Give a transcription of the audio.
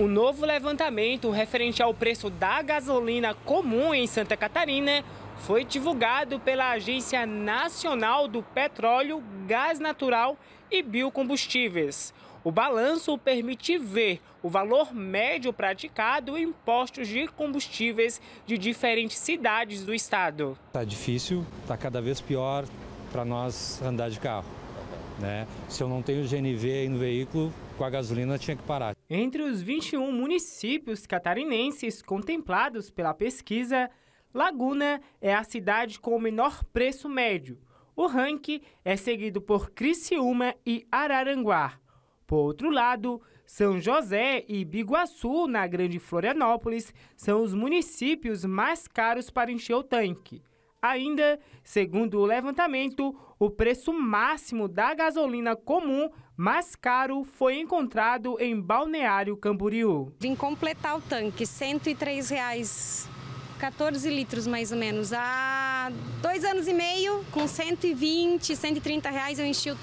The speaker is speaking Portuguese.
O novo levantamento referente ao preço da gasolina comum em Santa Catarina foi divulgado pela Agência Nacional do Petróleo, Gás Natural e Biocombustíveis. O balanço permite ver o valor médio praticado em postos de combustíveis de diferentes cidades do estado. Está difícil, está cada vez pior para nós andar de carro. Né? Se eu não tenho GNV aí no veículo, com a gasolina tinha que parar. Entre os 21 municípios catarinenses contemplados pela pesquisa, Laguna é a cidade com o menor preço médio. O ranking é seguido por Criciúma e Araranguá. Por outro lado, São José e Biguaçu, na Grande Florianópolis, são os municípios mais caros para encher o tanque. Ainda, segundo o levantamento, o preço máximo da gasolina comum mais caro foi encontrado em Balneário Camboriú. Vim completar o tanque, R$ 103,00. 14 litros mais ou menos. Há dois anos e meio, com 120, 130 reais eu enchi o tanque.